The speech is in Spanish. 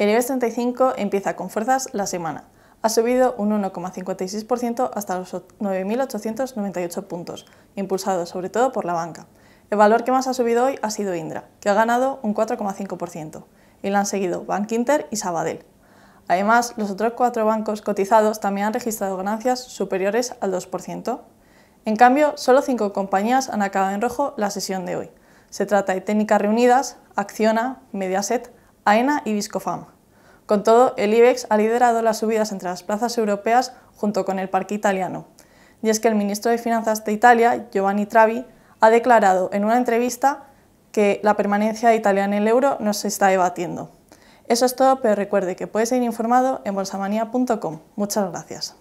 El IBEX 35 empieza con fuerzas la semana. Ha subido un 1,56% hasta los 9.898 puntos, impulsado sobre todo por la banca. El valor que más ha subido hoy ha sido Indra, que ha ganado un 4,5%, y la han seguido Bank Inter y Sabadell. Además, los otros cuatro bancos cotizados también han registrado ganancias superiores al 2%. En cambio, solo cinco compañías han acabado en rojo la sesión de hoy. Se trata de Técnicas Reunidas, Acciona, Mediaset, AENA y Viscofam. Con todo, el IBEX ha liderado las subidas entre las plazas europeas junto con el parque italiano. Y es que el ministro de Finanzas de Italia, Giovanni Travi, ha declarado en una entrevista que la permanencia de Italia en el euro no se está debatiendo. Eso es todo, pero recuerde que puede seguir informado en bolsamanía.com Muchas gracias.